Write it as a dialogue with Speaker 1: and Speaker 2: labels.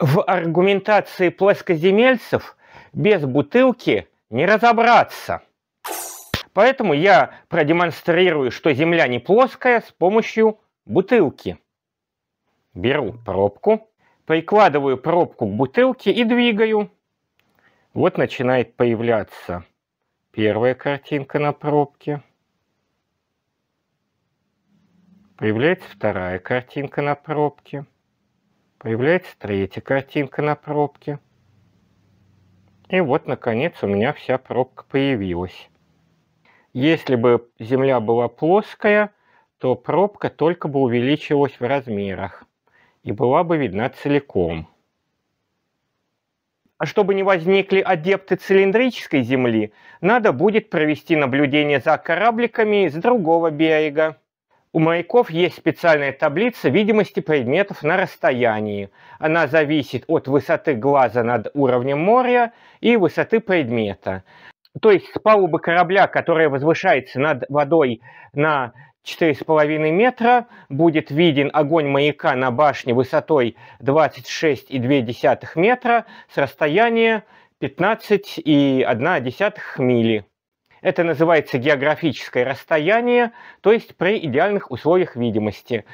Speaker 1: В аргументации плоскоземельцев без бутылки не разобраться. Поэтому я продемонстрирую, что Земля не плоская с помощью бутылки. Беру пробку, прикладываю пробку к бутылке и двигаю. Вот начинает появляться первая картинка на пробке. Появляется вторая картинка на пробке. Появляется третья картинка на пробке. И вот, наконец, у меня вся пробка появилась. Если бы Земля была плоская, то пробка только бы увеличилась в размерах и была бы видна целиком. А чтобы не возникли адепты цилиндрической Земли, надо будет провести наблюдение за корабликами с другого берега. У маяков есть специальная таблица видимости предметов на расстоянии. Она зависит от высоты глаза над уровнем моря и высоты предмета. То есть с палубы корабля, которая возвышается над водой на 4,5 метра, будет виден огонь маяка на башне высотой 26,2 метра с расстояния 15,1 мили. Это называется географическое расстояние, то есть при идеальных условиях видимости.